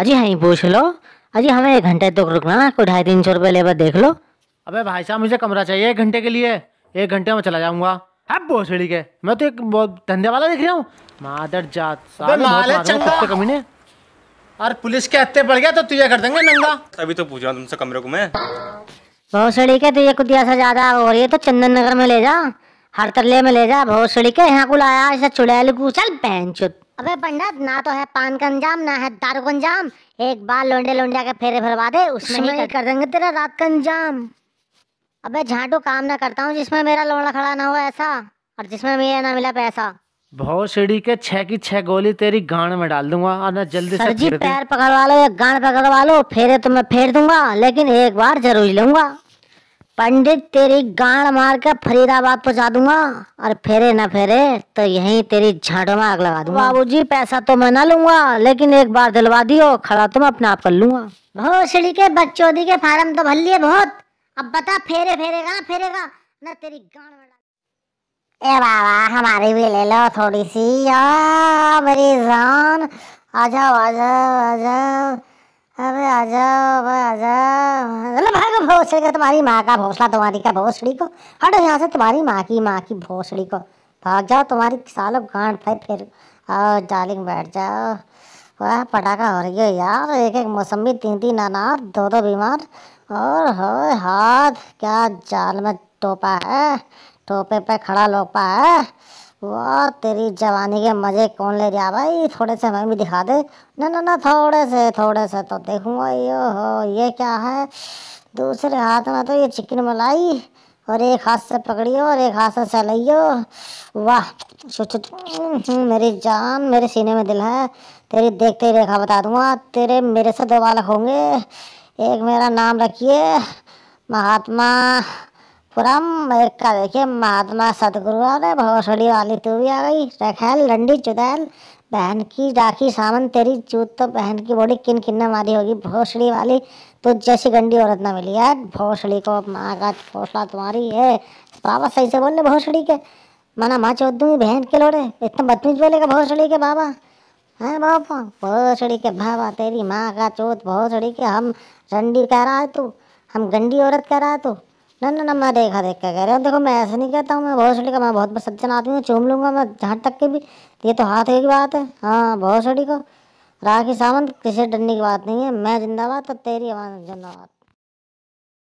अजी हाँ पूछ लो अजी हमें एक घंटे तक तो रुकना कोई ढाई तीन सौ रुपये लेबर देख लो अबे भाई साहब मुझे कमरा चाहिए एक घंटे के लिए एक घंटे में चला जाऊंगा अब हाँ, भोसड़ी के मैं तो एक बहुत धंधे वाला देख रहा हूँ मादर जात कमी ने और पुलिस के हत्ते पड़ गया तो तुझे कर देंगे नंगा अभी तो पूछ रहा तुमसे कमरे को मैं भोसड़ी के तुझे कुछ ऐसा ज्यादा हो रही है तो चंदन नगर में ले जा हर तरले में ले जा भोसड़ी के यहाँ को लाया ऐसा चुड़ैल को चल पहन चुत अबे पंडित ना तो है पान का अंजाम ना है दारू का अंजाम एक बार लोंडे लोंडे के फेरे भरवा दे उसमें ही कर, देंगे तेरा रात का अंजाम अबे झाटू काम ना करता हूँ जिसमें मेरा लोंडा खड़ा ना हो ऐसा और जिसमें मेरा ना मिला पैसा सीढ़ी के छह की छह गोली तेरी गांड में डाल दूंगा और ना जल्दी सर जी पैर पकड़वा लो या गांड पकड़वा लो फेरे तो मैं फेर दूंगा लेकिन एक बार जरूर लूंगा पंडित तेरी गांड मार के फरीदाबाद पहुंचा दूंगा और फेरे ना फेरे तो यहीं तेरी झाटों में आग लगा दूंगा बाबूजी पैसा तो मैं ना लूंगा लेकिन एक बार दिलवा दियो खड़ा तो मैं अपने आप कर लूंगा भोसड़ी के बच्चों के फार्म तो भर लिए बहुत अब बता फेरे फेरेगा ना फेरेगा न तेरी गांड ए बाबा हमारी भी ले लो थोड़ी सी आ, मेरी जान आ जाओ आ जाओ आ जाओ अबे आजा अबे आजा अरे भागो भोसड़ी का तुम्हारी माँ का भोसला तुम्हारी का भोसड़ी को हटो यहाँ से तुम्हारी माँ की माँ की भोसड़ी को भाग जाओ तुम्हारी सालो गांड फिर फिर आओ डालिंग बैठ जाओ वह पटाखा हो रही है यार एक एक मौसमी तीन तीन अनार दो दो बीमार और हो हाथ क्या जाल में टोपा है टोपे पे खड़ा लोपा है वाह तेरी जवानी के मज़े कौन ले रहा भाई थोड़े से हमें भी दिखा दे ना ना ना थोड़े से थोड़े से तो देखूँगा ये हो ये क्या है दूसरे हाथ में तो ये चिकन मलाई और एक हाथ से पकड़ियो और एक हाथ से चलाइयो वाह हम्म, मेरी जान मेरे सीने में दिल है तेरी देखते ही रेखा बता दूंगा तेरे मेरे से दो बालक होंगे एक मेरा नाम रखिए महात्मा मेरे अमेरिका देखिए महात्मा सदगुरु अरे भोसड़ी वाली तू भी आ गई रखैल रंडी चुदैल बहन की राखी सामन तेरी जूत तो बहन की बॉडी किन किन ने मारी होगी भोसड़ी वाली तो जैसी गंडी औरत ना मिली यार भोसड़ी को माँ का भोसला तुम्हारी है बाबा सही से बोल रहे भोसड़ी के मना माँ चोद दूंगी बहन के लोड़े इतना बदमीज बोलेगा भोसड़ी के बाबा है बाबा भोसड़ी के बाबा तेरी माँ का चोत भोसड़ी के हम रंडी कह रहा है तू हम गंडी औरत कह रहा है तू ना ना ना मैं देखा देख कर कह रहा हूँ देखो मैं ऐसे नहीं कहता हूँ मैं बहुत सड़ी का मैं बहुत सज्जन आदमी हूँ चूम लूँगा मैं जहाँ तक के भी ये तो हाथ की बात है हाँ बहुत सड़ी को राखी सावंत किसी डरने की बात नहीं है मैं जिंदाबाद तो तेरी आवाज़ जिंदाबाद